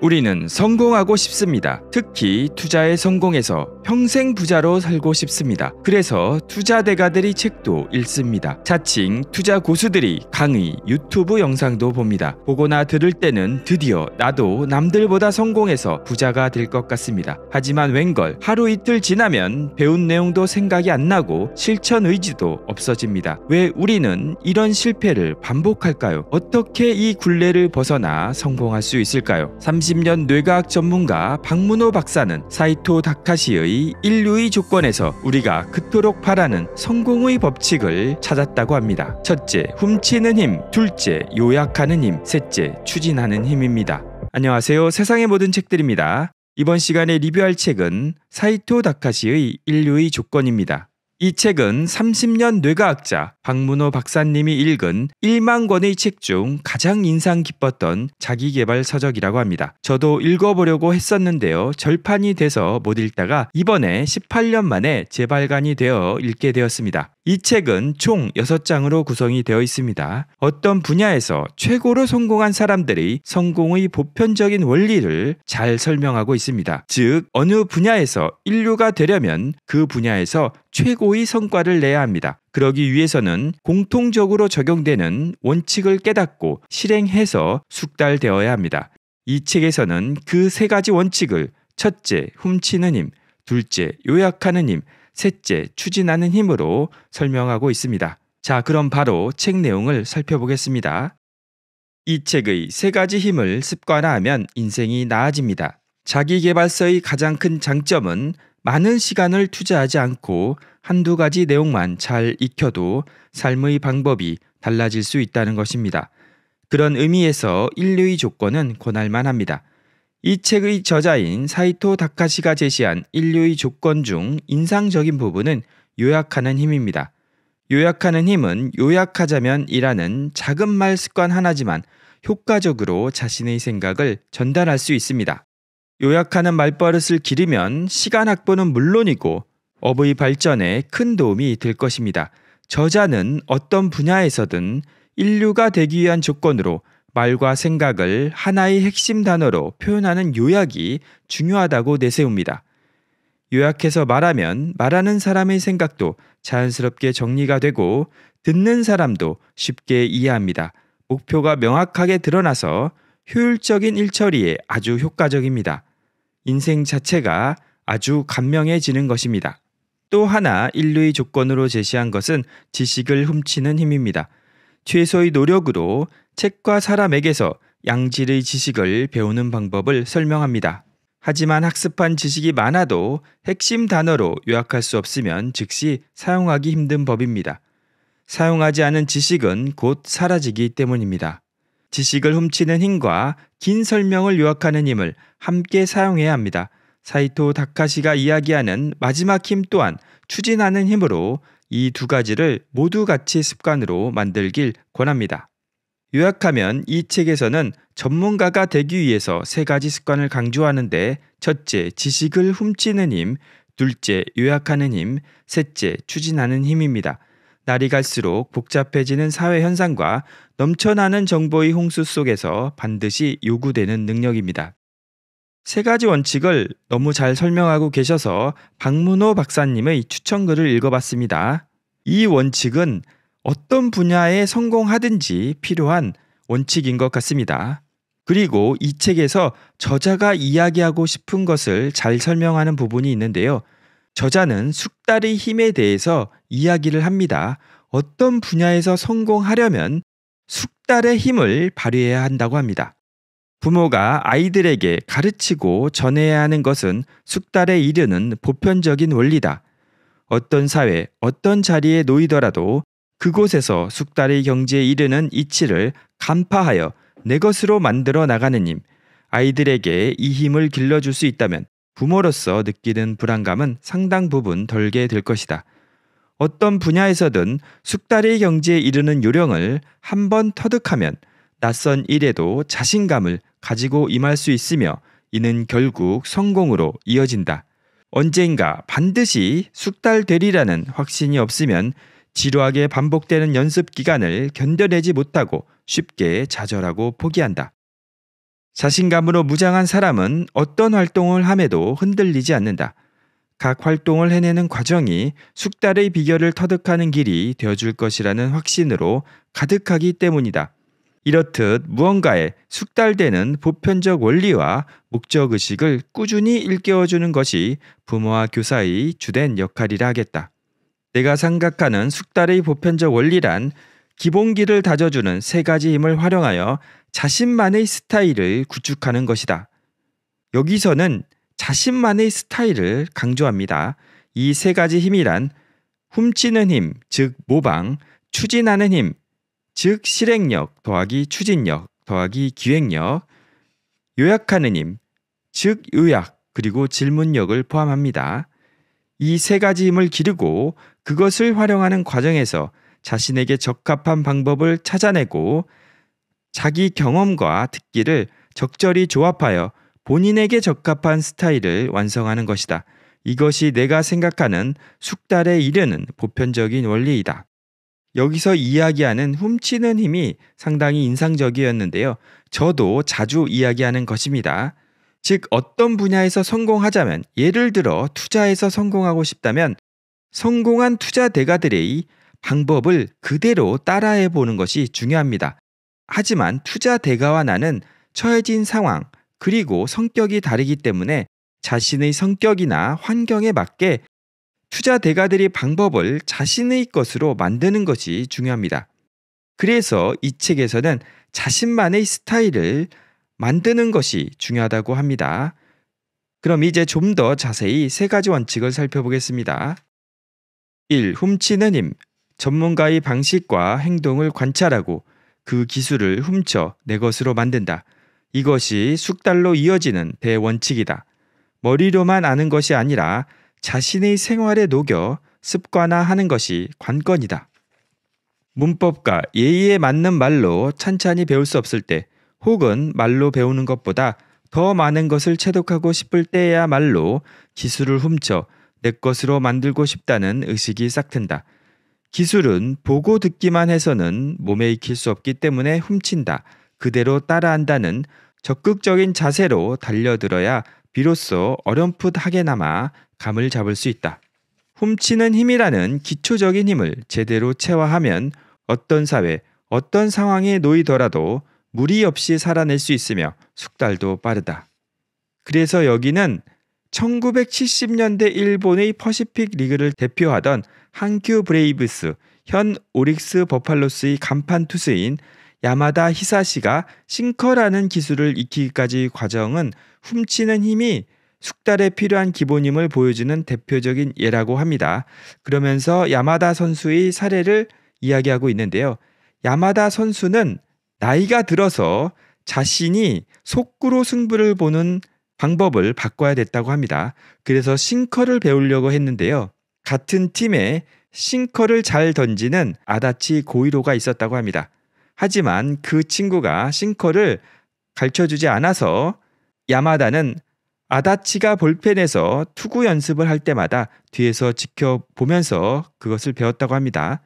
우리는 성공하고 싶습니다. 특히 투자에 성공해서 평생 부자로 살고 싶습니다. 그래서 투자 대가들이 책도 읽습니다. 자칭 투자 고수들이 강의, 유튜브 영상도 봅니다. 보거나 들을 때는 드디어 나도 남들보다 성공해서 부자가 될 것 같습니다. 하지만 웬걸 하루 이틀 지나면 배운 내용도 생각이 안 나고 실천 의지도 없어집니다. 왜 우리는 이런 실패를 반복할까요? 어떻게 이 굴레를 벗어나 성공할 수 있을까요? 30년 뇌과학 전문가 박문호 박사는 사이토 다카시의 인류의 조건에서 우리가 그토록 바라는 성공의 법칙을 찾았다고 합니다. 첫째, 훔치는 힘. 둘째, 요약하는 힘. 셋째, 추진하는 힘입니다. 안녕하세요. 세상의 모든 책들입니다. 이번 시간에 리뷰할 책은 사이토 다카시의 인류의 조건입니다. 이 책은 30년 뇌과학자 박문호 박사님이 읽은 1만 권의 책 중 가장 인상 깊었던 자기개발 서적이라고 합니다. 저도 읽어보려고 했었는데요. 절판이 돼서 못 읽다가 이번에 18년 만에 재발간이 되어 읽게 되었습니다. 이 책은 총 6장으로 구성이 되어 있습니다. 어떤 분야에서 최고로 성공한 사람들이 성공의 보편적인 원리를 잘 설명하고 있습니다. 즉, 어느 분야에서 인류가 되려면 그 분야에서 최고 최고의 성과를 내야 합니다. 그러기 위해서는 공통적으로 적용되는 원칙을 깨닫고 실행해서 숙달되어야 합니다. 이 책에서는 그 세 가지 원칙을 첫째, 훔치는 힘, 둘째, 요약하는 힘, 셋째, 추진하는 힘으로 설명하고 있습니다. 자, 그럼 바로 책 내용을 살펴보겠습니다. 이 책의 세 가지 힘을 습관화하면 인생이 나아집니다. 자기개발서의 가장 큰 장점은 많은 시간을 투자하지 않고 한두 가지 내용만 잘 익혀도 삶의 방법이 달라질 수 있다는 것입니다. 그런 의미에서 인류의 조건은 권할만 합니다. 이 책의 저자인 사이토 다카시가 제시한 인류의 조건 중 인상적인 부분은 요약하는 힘입니다. 요약하는 힘은 요약하자면이라는 작은 말 습관 하나지만 효과적으로 자신의 생각을 전달할 수 있습니다. 요약하는 말버릇을 기르면 시간 확보는 물론이고 업의 발전에 큰 도움이 될 것입니다. 저자는 어떤 분야에서든 인류가 되기 위한 조건으로 말과 생각을 하나의 핵심 단어로 표현하는 요약이 중요하다고 내세웁니다. 요약해서 말하면 말하는 사람의 생각도 자연스럽게 정리가 되고 듣는 사람도 쉽게 이해합니다. 목표가 명확하게 드러나서 효율적인 일처리에 아주 효과적입니다. 인생 자체가 아주 감명해지는 것입니다. 또 하나 인류의 조건으로 제시한 것은 지식을 훔치는 힘입니다. 최소의 노력으로 책과 사람에게서 양질의 지식을 배우는 방법을 설명합니다. 하지만 학습한 지식이 많아도 핵심 단어로 요약할 수 없으면 즉시 사용하기 힘든 법입니다. 사용하지 않은 지식은 곧 사라지기 때문입니다. 지식을 훔치는 힘과 긴 설명을 요약하는 힘을 함께 사용해야 합니다. 사이토 다카시가 이야기하는 마지막 힘 또한 추진하는 힘으로 이 두 가지를 모두 같이 습관으로 만들길 권합니다. 요약하면 이 책에서는 전문가가 되기 위해서 세 가지 습관을 강조하는데 첫째, 지식을 훔치는 힘, 둘째, 요약하는 힘, 셋째, 추진하는 힘입니다. 날이 갈수록 복잡해지는 사회 현상과 넘쳐나는 정보의 홍수 속에서 반드시 요구되는 능력입니다. 세 가지 원칙을 너무 잘 설명하고 계셔서 박문호 박사님의 추천글을 읽어봤습니다. 이 원칙은 어떤 분야에 성공하든지 필요한 원칙인 것 같습니다. 그리고 이 책에서 저자가 이야기하고 싶은 것을 잘 설명하는 부분이 있는데요. 저자는 숙달의 힘에 대해서 이야기를 합니다. 어떤 분야에서 성공하려면 숙달의 힘을 발휘해야 한다고 합니다. 부모가 아이들에게 가르치고 전해야 하는 것은 숙달에 이르는 보편적인 원리다. 어떤 사회, 어떤 자리에 놓이더라도 그곳에서 숙달의 경지에 이르는 이치를 간파하여 내 것으로 만들어 나가는 힘, 아이들에게 이 힘을 길러줄 수 있다면 부모로서 느끼는 불안감은 상당 부분 덜게 될 것이다. 어떤 분야에서든 숙달의 경지에 이르는 요령을 한 번 터득하면 낯선 일에도 자신감을 가지고 임할 수 있으며 이는 결국 성공으로 이어진다. 언젠가 반드시 숙달되리라는 확신이 없으면 지루하게 반복되는 연습 기간을 견뎌내지 못하고 쉽게 좌절하고 포기한다. 자신감으로 무장한 사람은 어떤 활동을 함에도 흔들리지 않는다. 각 활동을 해내는 과정이 숙달의 비결을 터득하는 길이 되어줄 것이라는 확신으로 가득하기 때문이다. 이렇듯 무언가에 숙달되는 보편적 원리와 목적의식을 꾸준히 일깨워주는 것이 부모와 교사의 주된 역할이라 하겠다. 내가 생각하는 숙달의 보편적 원리란 기본기를 다져주는 세 가지 힘을 활용하여 자신만의 스타일을 구축하는 것이다. 여기서는 자신만의 스타일을 강조합니다. 이 세 가지 힘이란 훔치는 힘, 즉 모방, 추진하는 힘, 즉 실행력 더하기 추진력 더하기 기획력, 요약하는 힘, 즉 요약 그리고 질문력을 포함합니다. 이 세 가지 힘을 기르고 그것을 활용하는 과정에서 자신에게 적합한 방법을 찾아내고 자기 경험과 특기를 적절히 조합하여 본인에게 적합한 스타일을 완성하는 것이다. 이것이 내가 생각하는 숙달에 이르는 보편적인 원리이다. 여기서 이야기하는 훔치는 힘이 상당히 인상적이었는데요. 저도 자주 이야기하는 것입니다. 즉, 어떤 분야에서 성공하자면, 예를 들어 투자에서 성공하고 싶다면, 성공한 투자 대가들의 방법을 그대로 따라해 보는 것이 중요합니다. 하지만 투자 대가와 나는 처해진 상황, 그리고 성격이 다르기 때문에 자신의 성격이나 환경에 맞게 투자 대가들이 방법을 자신의 것으로 만드는 것이 중요합니다. 그래서 이 책에서는 자신만의 스타일을 만드는 것이 중요하다고 합니다. 그럼 이제 좀 더 자세히 세 가지 원칙을 살펴보겠습니다. 1. 훔치는 힘. 전문가의 방식과 행동을 관찰하고 그 기술을 훔쳐 내 것으로 만든다. 이것이 숙달로 이어지는 대원칙이다. 머리로만 아는 것이 아니라 자신의 생활에 녹여 습관화하는 것이 관건이다. 문법과 예의에 맞는 말로 찬찬히 배울 수 없을 때 혹은 말로 배우는 것보다 더 많은 것을 체독하고 싶을 때야말로 기술을 훔쳐 내 것으로 만들고 싶다는 의식이 싹튼다. 기술은 보고 듣기만 해서는 몸에 익힐 수 없기 때문에 훔친다. 그대로 따라한다는 적극적인 자세로 달려들어야 비로소 어렴풋하게나마 감을 잡을 수 있다. 훔치는 힘이라는 기초적인 힘을 제대로 체화하면 어떤 사회, 어떤 상황에 놓이더라도 무리 없이 살아낼 수 있으며 숙달도 빠르다. 그래서 여기는 1970년대 일본의 퍼시픽 리그를 대표하던 한큐 브레이브스, 현 오릭스 버팔로스의 간판 투수인 야마다 히사시가 싱커라는 기술을 익히기까지 과정은 훔치는 힘이 숙달에 필요한 기본임을 보여주는 대표적인 예라고 합니다. 그러면서 야마다 선수의 사례를 이야기하고 있는데요. 야마다 선수는 나이가 들어서 자신이 속구로 승부를 보는 방법을 바꿔야 됐다고 합니다. 그래서 싱커를 배우려고 했는데요. 같은 팀에 싱커를 잘 던지는 아다치 고이로가 있었다고 합니다. 하지만 그 친구가 싱커를 가르쳐주지 않아서 야마다는 아다치가 볼펜에서 투구 연습을 할 때마다 뒤에서 지켜보면서 그것을 배웠다고 합니다.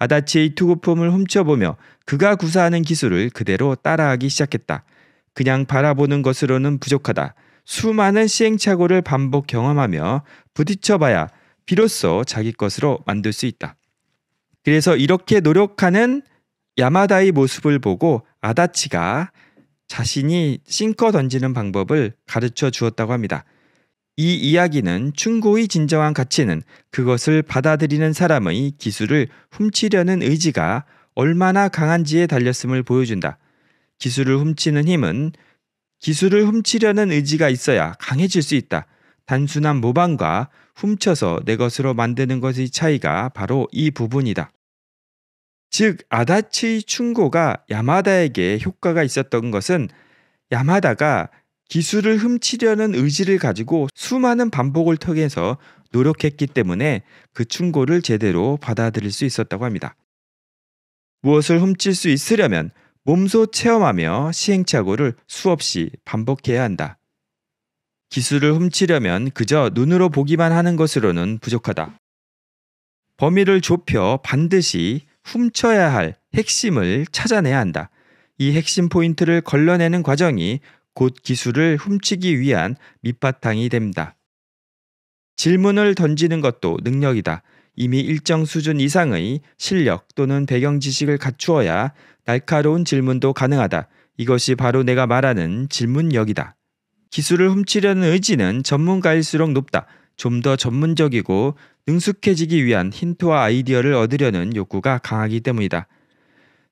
아다치의 투구폼을 훔쳐보며 그가 구사하는 기술을 그대로 따라하기 시작했다. 그냥 바라보는 것으로는 부족하다. 수많은 시행착오를 반복 경험하며 부딪혀봐야 비로소 자기 것으로 만들 수 있다. 그래서 이렇게 노력하는 야마다의 모습을 보고 아다치가 자신이 싱커 던지는 방법을 가르쳐 주었다고 합니다. 이 이야기는 충고의 진정한 가치는 그것을 받아들이는 사람의 기술을 훔치려는 의지가 얼마나 강한지에 달렸음을 보여준다. 기술을 훔치는 힘은 기술을 훔치려는 의지가 있어야 강해질 수 있다. 단순한 모방과 훔쳐서 내 것으로 만드는 것의 차이가 바로 이 부분이다. 즉아다치 충고가 야마다에게 효과가 있었던 것은 야마다가 기술을 훔치려는 의지를 가지고 수많은 반복을 통해서 노력했기 때문에 그 충고를 제대로 받아들일 수 있었다고 합니다. 무엇을 훔칠 수 있으려면 몸소 체험하며 시행착오를 수없이 반복해야 한다. 기술을 훔치려면 그저 눈으로 보기만 하는 것으로는 부족하다. 범위를 좁혀 반드시 훔쳐야 할 핵심을 찾아내야 한다. 이 핵심 포인트를 걸러내는 과정이 곧 기술을 훔치기 위한 밑바탕이 됩니다. 질문을 던지는 것도 능력이다. 이미 일정 수준 이상의 실력 또는 배경 지식을 갖추어야 날카로운 질문도 가능하다. 이것이 바로 내가 말하는 질문력이다. 기술을 훔치려는 의지는 전문가일수록 높다. 좀 더 전문적이고 능숙해지기 위한 힌트와 아이디어를 얻으려는 욕구가 강하기 때문이다.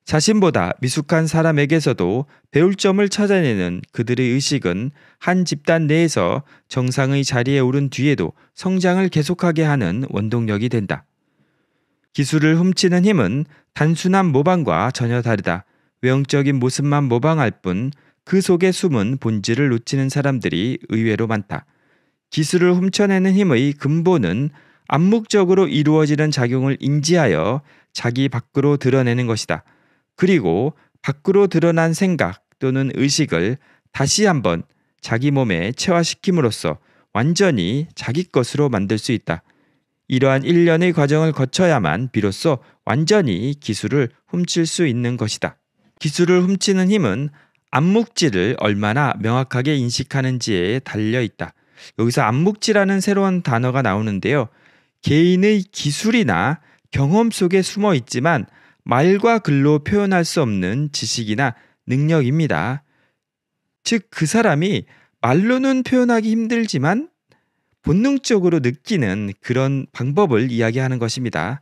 자신보다 미숙한 사람에게서도 배울 점을 찾아내는 그들의 의식은 한 집단 내에서 정상의 자리에 오른 뒤에도 성장을 계속하게 하는 원동력이 된다. 기술을 훔치는 힘은 단순한 모방과 전혀 다르다. 외형적인 모습만 모방할 뿐 그 속에 숨은 본질을 놓치는 사람들이 의외로 많다. 기술을 훔쳐내는 힘의 근본은 암묵적으로 이루어지는 작용을 인지하여 자기 밖으로 드러내는 것이다. 그리고 밖으로 드러난 생각 또는 의식을 다시 한번 자기 몸에 체화시킴으로써 완전히 자기 것으로 만들 수 있다. 이러한 일련의 과정을 거쳐야만 비로소 완전히 기술을 훔칠 수 있는 것이다. 기술을 훔치는 힘은 암묵지를 얼마나 명확하게 인식하는지에 달려 있다. 여기서 암묵지라는 새로운 단어가 나오는데요. 개인의 기술이나 경험 속에 숨어 있지만 말과 글로 표현할 수 없는 지식이나 능력입니다. 즉, 그 사람이 말로는 표현하기 힘들지만 본능적으로 느끼는 그런 방법을 이야기하는 것입니다.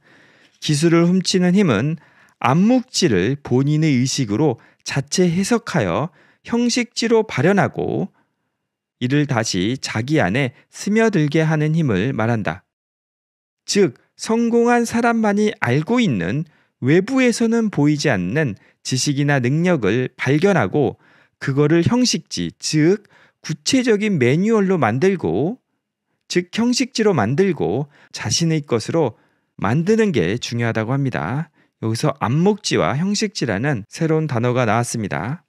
기술을 훔치는 힘은 암묵지를 본인의 의식으로 자체 해석하여 형식지로 발현하고 이를 다시 자기 안에 스며들게 하는 힘을 말한다. 즉, 성공한 사람만이 알고 있는 외부에서는 보이지 않는 지식이나 능력을 발견하고 그거를 형식지, 즉, 구체적인 매뉴얼로 만들고, 즉, 형식지로 만들고 자신의 것으로 만드는 게 중요하다고 합니다. 여기서 안목지와 형식지라는 새로운 단어가 나왔습니다.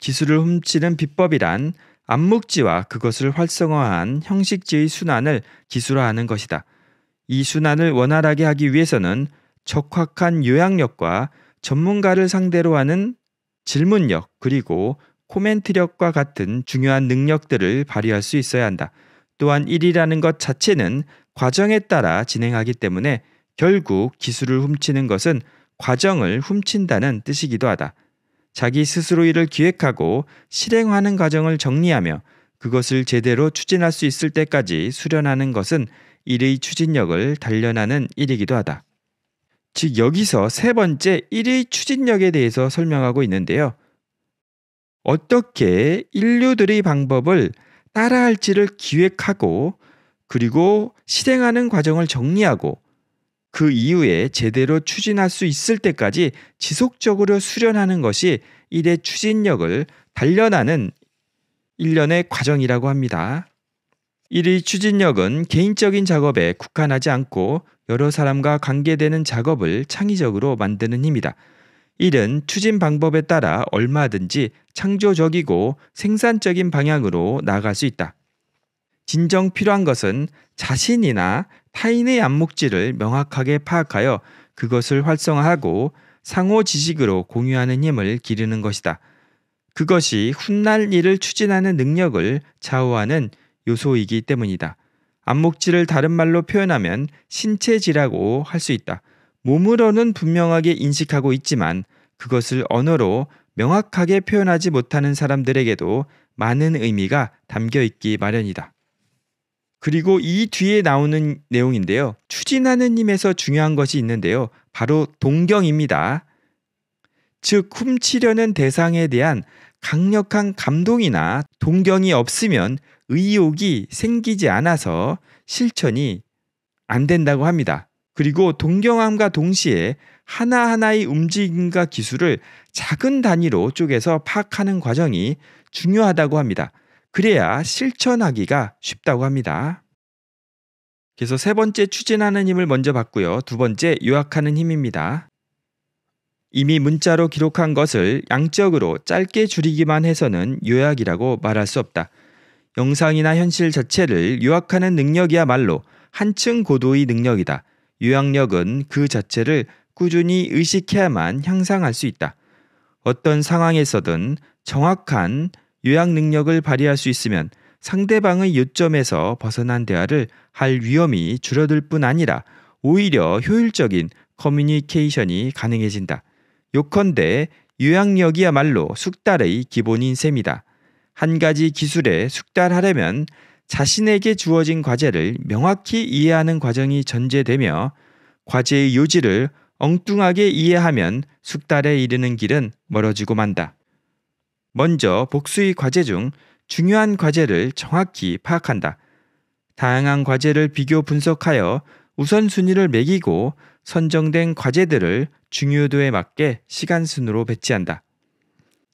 기술을 훔치는 비법이란 암목지와 그것을 활성화한 형식지의 순환을 기술화하는 것이다. 이 순환을 원활하게 하기 위해서는 적확한 요약력과 전문가를 상대로 하는 질문력 그리고 코멘트력과 같은 중요한 능력들을 발휘할 수 있어야 한다. 또한 일이라는 것 자체는 과정에 따라 진행하기 때문에 결국 기술을 훔치는 것은 과정을 훔친다는 뜻이기도 하다. 자기 스스로 일을 기획하고 실행하는 과정을 정리하며 그것을 제대로 추진할 수 있을 때까지 수련하는 것은 일의 추진력을 단련하는 일이기도 하다. 즉 여기서 세 번째 일의 추진력에 대해서 설명하고 있는데요. 어떻게 인류들의 방법을 따라할지를 기획하고 그리고 실행하는 과정을 정리하고 그 이후에 제대로 추진할 수 있을 때까지 지속적으로 수련하는 것이 일의 추진력을 단련하는 일련의 과정이라고 합니다. 1위 추진력은 개인적인 작업에 국한하지 않고 여러 사람과 관계되는 작업을 창의적으로 만드는 힘이다. 1은 추진 방법에 따라 얼마든지 창조적이고 생산적인 방향으로 나아갈 수 있다. 진정 필요한 것은 자신이나 타인의 안목지를 명확하게 파악하여 그것을 활성화하고 상호 지식으로 공유하는 힘을 기르는 것이다. 그것이 훗날 일을 추진하는 능력을 좌우하는 요소이기 때문이다. 안목질을 다른 말로 표현하면 신체지라고 할 수 있다. 몸으로는 분명하게 인식하고 있지만 그것을 언어로 명확하게 표현하지 못하는 사람들에게도 많은 의미가 담겨 있기 마련이다. 그리고 이 뒤에 나오는 내용인데요. 추진하는님에서 중요한 것이 있는데요. 바로 동경입니다. 즉, 훔치려는 대상에 대한 강력한 감동이나 동경이 없으면 의욕이 생기지 않아서 실천이 안 된다고 합니다. 그리고 동경함과 동시에 하나하나의 움직임과 기술을 작은 단위로 쪼개서 파악하는 과정이 중요하다고 합니다. 그래야 실천하기가 쉽다고 합니다. 그래서 세 번째 추진하는 힘을 먼저 봤고요. 두 번째 요약하는 힘입니다. 이미 문자로 기록한 것을 양적으로 짧게 줄이기만 해서는 요약이라고 말할 수 없다. 영상이나 현실 자체를 요약하는 능력이야말로 한층 고도의 능력이다. 유학력은 그 자체를 꾸준히 의식해야만 향상할 수 있다. 어떤 상황에서든 정확한 요약 능력을 발휘할 수 있으면 상대방의 요점에서 벗어난 대화를 할 위험이 줄어들 뿐 아니라 오히려 효율적인 커뮤니케이션이 가능해진다. 요컨대 요약력이야말로 숙달의 기본인 셈이다. 한 가지 기술에 숙달하려면 자신에게 주어진 과제를 명확히 이해하는 과정이 전제되며 과제의 요지를 엉뚱하게 이해하면 숙달에 이르는 길은 멀어지고 만다. 먼저 복수의 과제 중 중요한 과제를 정확히 파악한다. 다양한 과제를 비교 분석하여 우선순위를 매기고 선정된 과제들을 중요도에 맞게 시간순으로 배치한다.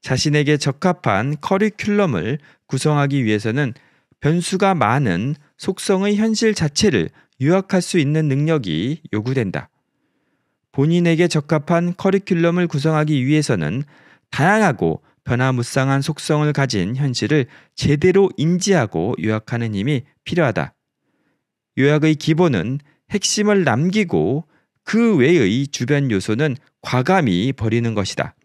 자신에게 적합한 커리큘럼을 구성하기 위해서는 변수가 많은 속성의 현실 자체를 유학할 수 있는 능력이 요구된다. 본인에게 적합한 커리큘럼을 구성하기 위해서는 다양하고 변화무쌍한 속성을 가진 현실을 제대로 인지하고 요약하는 힘이 필요하다. 요약의 기본은 핵심을 남기고 그 외의 주변 요소는 과감히 버리는 것이다.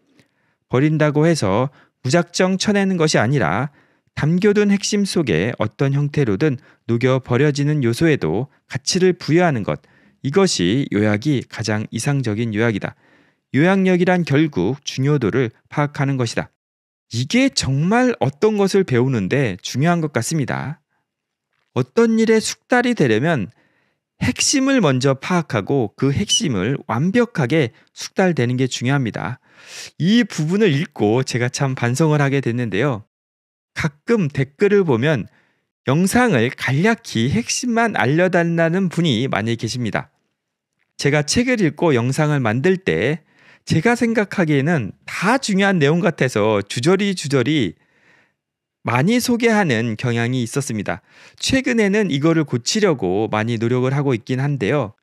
버린다고 해서 무작정 쳐내는 것이 아니라 담겨둔 핵심 속에 어떤 형태로든 녹여 버려지는 요소에도 가치를 부여하는 것. 이것이 요약이 가장 이상적인 요약이다. 요약력이란 결국 중요도를 파악하는 것이다. 이게 정말 어떤 것을 배우는데 중요한 것 같습니다. 어떤 일의 숙달이 되려면 핵심을 먼저 파악하고 그 핵심을 완벽하게 숙달되는 게 중요합니다. 이 부분을 읽고 제가 참 반성을 하게 됐는데요. 가끔 댓글을 보면 영상을 간략히 핵심만 알려달라는 분이 많이 계십니다. 제가 책을 읽고 영상을 만들 때 제가 생각하기에는 다 중요한 내용 같아서 주저리 주저리 많이 소개하는 경향이 있었습니다. 최근에는 이거를 고치려고 많이 노력을 하고 있긴 한데요.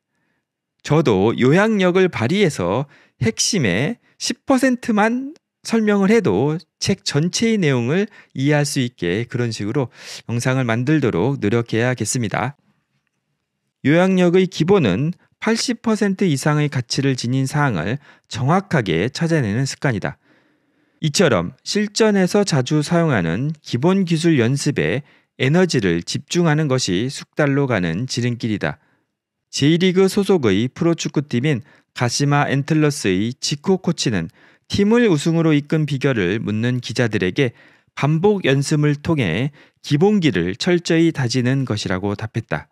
저도 요약력을 발휘해서 핵심에 10%만 설명을 해도 책 전체의 내용을 이해할 수 있게 그런 식으로 영상을 만들도록 노력해야겠습니다. 요약력의 기본은 80% 이상의 가치를 지닌 사항을 정확하게 찾아내는 습관이다. 이처럼 실전에서 자주 사용하는 기본 기술 연습에 에너지를 집중하는 것이 숙달로 가는 지름길이다. J리그 소속의 프로축구팀인 가시마 앤틀러스의 지코 코치는 팀을 우승으로 이끈 비결을 묻는 기자들에게 반복 연습을 통해 기본기를 철저히 다지는 것이라고 답했다.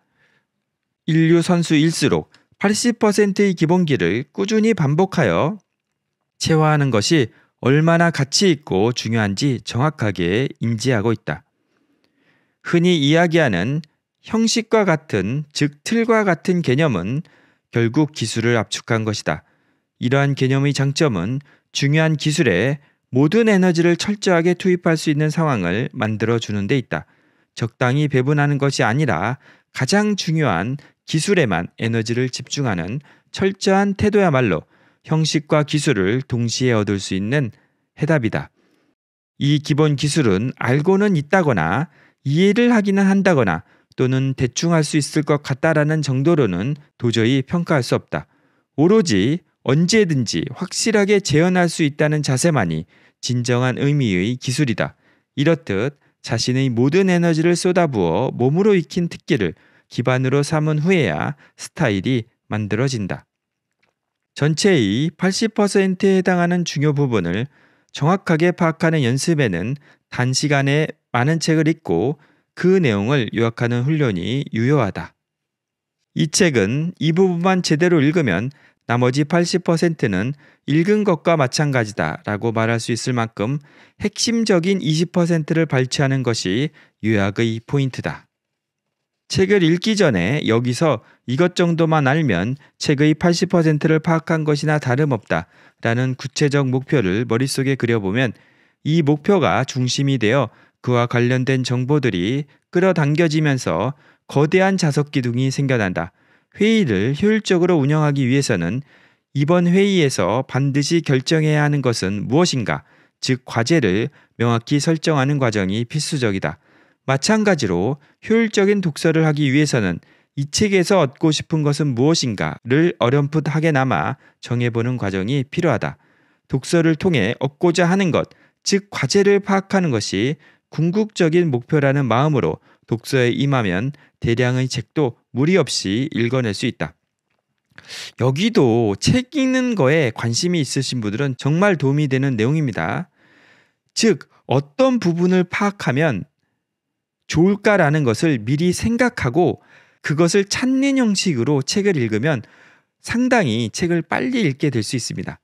인류 선수일수록 80%의 기본기를 꾸준히 반복하여 체화하는 것이 얼마나 가치 있고 중요한지 정확하게 인지하고 있다. 흔히 이야기하는 형식과 같은 즉 틀과 같은 개념은 결국 기술을 압축한 것이다. 이러한 개념의 장점은 중요한 기술에 모든 에너지를 철저하게 투입할 수 있는 상황을 만들어 주는 데 있다. 적당히 배분하는 것이 아니라 가장 중요한 기술에만 에너지를 집중하는 철저한 태도야말로 형식과 기술을 동시에 얻을 수 있는 해답이다. 이 기본 기술은 알고는 있다거나 이해를 하기는 한다거나 또는 대충 할 수 있을 것 같다라는 정도로는 도저히 평가할 수 없다. 오로지 언제든지 확실하게 재현할 수 있다는 자세만이 진정한 의미의 기술이다. 이렇듯 자신의 모든 에너지를 쏟아부어 몸으로 익힌 특기를 기반으로 삼은 후에야 스타일이 만들어진다. 전체의 80%에 해당하는 중요 부분을 정확하게 파악하는 연습에는 단시간에 많은 책을 읽고 그 내용을 요약하는 훈련이 유효하다. 이 책은 이 부분만 제대로 읽으면 나머지 80%는 읽은 것과 마찬가지다 라고 말할 수 있을 만큼 핵심적인 20%를 발췌하는 것이 요약의 포인트다. 책을 읽기 전에 여기서 이것 정도만 알면 책의 80%를 파악한 것이나 다름없다 라는 구체적 목표를 머릿속에 그려보면 이 목표가 중심이 되어 그와 관련된 정보들이 끌어당겨지면서 거대한 자석 기둥이 생겨난다. 회의를 효율적으로 운영하기 위해서는 이번 회의에서 반드시 결정해야 하는 것은 무엇인가, 즉 과제를 명확히 설정하는 과정이 필수적이다. 마찬가지로 효율적인 독서를 하기 위해서는 이 책에서 얻고 싶은 것은 무엇인가를 어렴풋하게 나마 정해보는 과정이 필요하다. 독서를 통해 얻고자 하는 것, 즉 과제를 파악하는 것이 궁극적인 목표라는 마음으로 독서에 임하면 대량의 책도 무리 없이 읽어낼 수 있다. 여기도 책 읽는 거에 관심이 있으신 분들은 정말 도움이 되는 내용입니다. 즉, 어떤 부분을 파악하면 좋을까라는 것을 미리 생각하고 그것을 찾는 형식으로 책을 읽으면 상당히 책을 빨리 읽게 될 수 있습니다.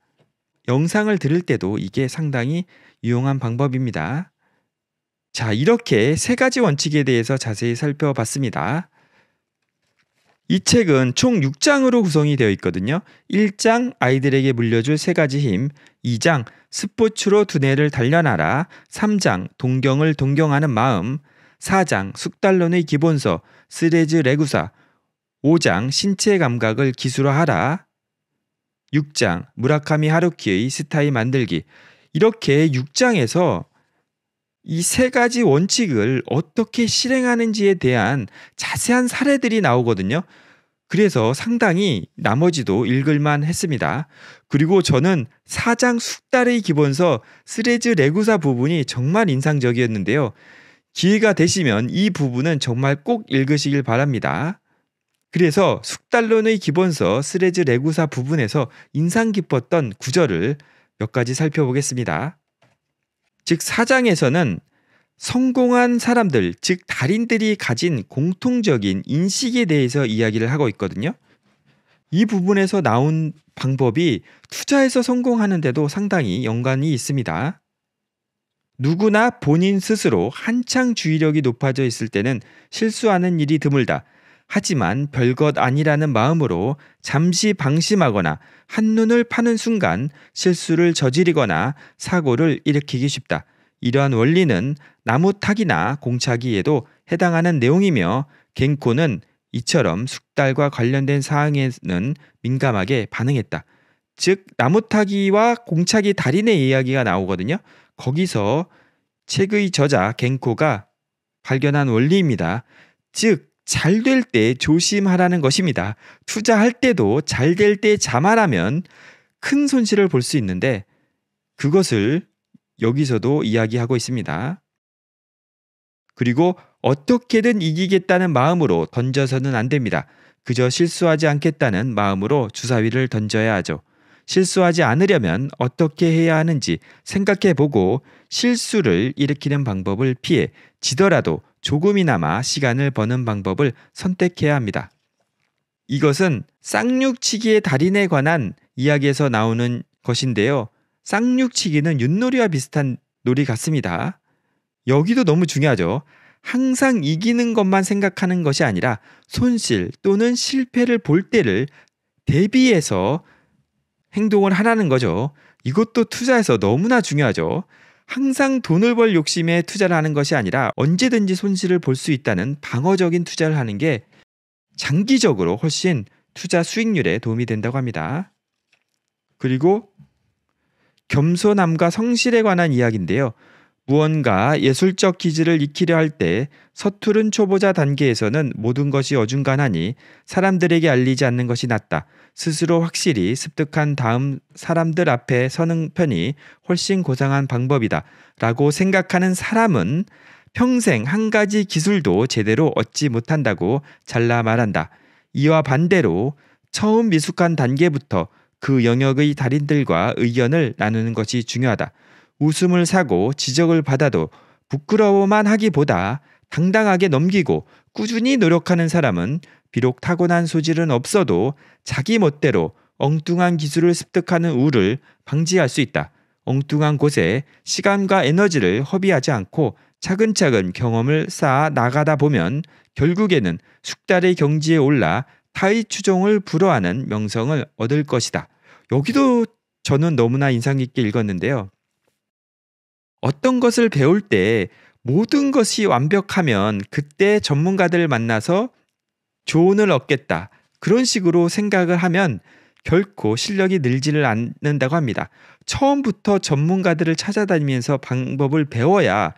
영상을 들을 때도 이게 상당히 유용한 방법입니다. 자, 이렇게 세 가지 원칙에 대해서 자세히 살펴봤습니다. 이 책은 총 6장으로 구성이 되어 있거든요. 1장 아이들에게 물려줄 세 가지 힘, 2장 스포츠로 두뇌를 단련하라, 3장 동경을 동경하는 마음, 4장 숙달론의 기본서, 스레즈 레구사, 5장 신체 감각을 기술화하라, 6장 무라카미 하루키의 스타일 만들기. 이렇게 6장에서 이세 가지 원칙을 어떻게 실행하는지에 대한 자세한 사례들이 나오거든요. 그래서 상당히 나머지도 읽을만 했습니다. 그리고 저는 사장 숙달의 기본서 스레즈 레구사 부분이 정말 인상적이었는데요. 기회가 되시면 이 부분은 정말 꼭 읽으시길 바랍니다. 그래서 숙달론의 기본서 스레즈 레구사 부분에서 인상 깊었던 구절을 몇 가지 살펴보겠습니다. 즉 사장에서는 성공한 사람들, 즉 달인들이 가진 공통적인 인식에 대해서 이야기를 하고 있거든요. 이 부분에서 나온 방법이 투자에서 성공하는데도 상당히 연관이 있습니다. 누구나 본인 스스로 한창 주의력이 높아져 있을 때는 실수하는 일이 드물다. 하지만 별것 아니라는 마음으로 잠시 방심하거나 한눈을 파는 순간 실수를 저지르거나 사고를 일으키기 쉽다. 이러한 원리는 나무 타기나 공차기에도 해당하는 내용이며 갱코는 이처럼 숙달과 관련된 사항에는 민감하게 반응했다. 즉 나무 타기와 공차기 달인의 이야기가 나오거든요. 거기서 책의 저자 갱코가 발견한 원리입니다. 즉 잘될때 조심하라는 것입니다. 투자할 때도 잘 될 때 자만하면 큰 손실을 볼 수 있는데 그것을 여기서도 이야기하고 있습니다. 그리고 어떻게든 이기겠다는 마음으로 던져서는 안 됩니다. 그저 실수하지 않겠다는 마음으로 주사위를 던져야 하죠. 실수하지 않으려면 어떻게 해야 하는지 생각해 보고 실수를 일으키는 방법을 피해 지더라도 조금이나마 시간을 버는 방법을 선택해야 합니다. 이것은 쌍육치기의 달인에 관한 이야기에서 나오는 것인데요. 쌍육치기는 윷놀이와 비슷한 놀이 같습니다. 여기도 너무 중요하죠. 항상 이기는 것만 생각하는 것이 아니라 손실 또는 실패를 볼 때를 대비해서 행동을 하라는 거죠. 이것도 투자에서 너무나 중요하죠. 항상 돈을 벌 욕심에 투자를 하는 것이 아니라 언제든지 손실을 볼 수 있다는 방어적인 투자를 하는 게 장기적으로 훨씬 투자 수익률에 도움이 된다고 합니다. 그리고 겸손함과 성실에 관한 이야기인데요. 무언가 예술적 기질을 익히려 할 때 서투른 초보자 단계에서는 모든 것이 어중간하니 사람들에게 알리지 않는 것이 낫다. 스스로 확실히 습득한 다음 사람들 앞에 서는 편이 훨씬 고상한 방법이다. 라고 생각하는 사람은 평생 한 가지 기술도 제대로 얻지 못한다고 잘라 말한다. 이와 반대로 처음 미숙한 단계부터 그 영역의 달인들과 의견을 나누는 것이 중요하다. 웃음을 사고 지적을 받아도 부끄러워만 하기보다 당당하게 넘기고 꾸준히 노력하는 사람은 비록 타고난 소질은 없어도 자기 멋대로 엉뚱한 기술을 습득하는 우를 방지할 수 있다. 엉뚱한 곳에 시간과 에너지를 허비하지 않고 차근차근 경험을 쌓아 나가다 보면 결국에는 숙달의 경지에 올라 타의 추종을 불허하는 명성을 얻을 것이다. 여기도 저는 너무나 인상 깊게 읽었는데요. 어떤 것을 배울 때 모든 것이 완벽하면 그때 전문가들을 만나서 조언을 얻겠다. 그런 식으로 생각을 하면 결코 실력이 늘지를 않는다고 합니다. 처음부터 전문가들을 찾아다니면서 방법을 배워야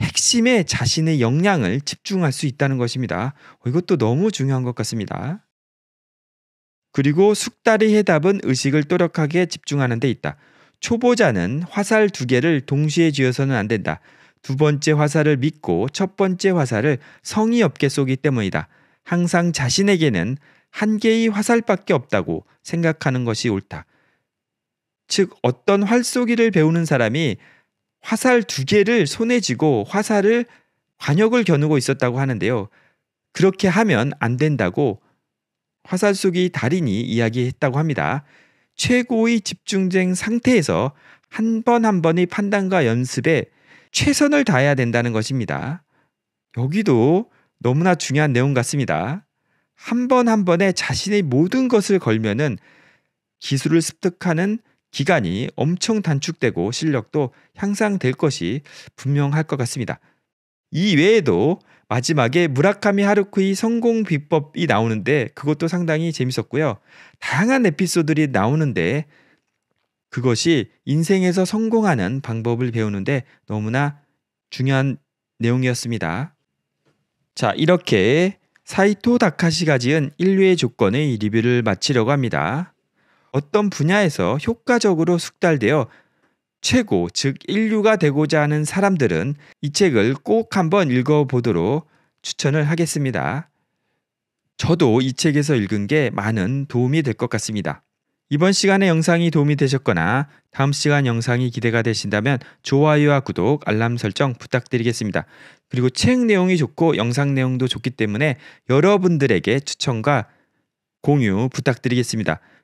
핵심에 자신의 역량을 집중할 수 있다는 것입니다. 어, 이것도 너무 중요한 것 같습니다. 그리고 숙달의 해답은 의식을 또렷하게 집중하는 데 있다. 초보자는 화살 두 개를 동시에 쥐어서는 안 된다. 두 번째 화살을 믿고 첫 번째 화살을 성의 없게 쏘기 때문이다. 항상 자신에게는 한 개의 화살밖에 없다고 생각하는 것이 옳다. 즉 어떤 활쏘기를 배우는 사람이 화살 두 개를 손에 쥐고 화살을 관역을 겨누고 있었다고 하는데요. 그렇게 하면 안 된다고 화살 쏘기 달인이 이야기했다고 합니다. 최고의 집중쟁 상태에서 한 번한 한 번의 판단과 연습에 최선을 다해야 된다는 것입니다. 여기도 너무나 중요한 내용 같습니다. 한 번한 한 번에 자신의 모든 것을 걸면은 기술을 습득하는 기간이 엄청 단축되고 실력도 향상될 것이 분명할 것 같습니다. 이 외에도 마지막에 무라카미 하루쿠의 성공 비법이 나오는데 그것도 상당히 재밌었고요. 다양한 에피소드들이 나오는데 그것이 인생에서 성공하는 방법을 배우는데 너무나 중요한 내용이었습니다. 자, 이렇게 사이토 다카시가 지은 인류의 조건의 리뷰를 마치려고 합니다. 어떤 분야에서 효과적으로 숙달되어 최고, 즉 인류가 되고자 하는 사람들은 이 책을 꼭 한번 읽어보도록 추천을 하겠습니다. 저도 이 책에서 읽은 게 많은 도움이 될 것 같습니다. 이번 시간의 영상이 도움이 되셨거나 다음 시간 영상이 기대가 되신다면 좋아요와 구독, 알람 설정 부탁드리겠습니다. 그리고 책 내용이 좋고 영상 내용도 좋기 때문에 여러분들에게 추천과 공유 부탁드리겠습니다.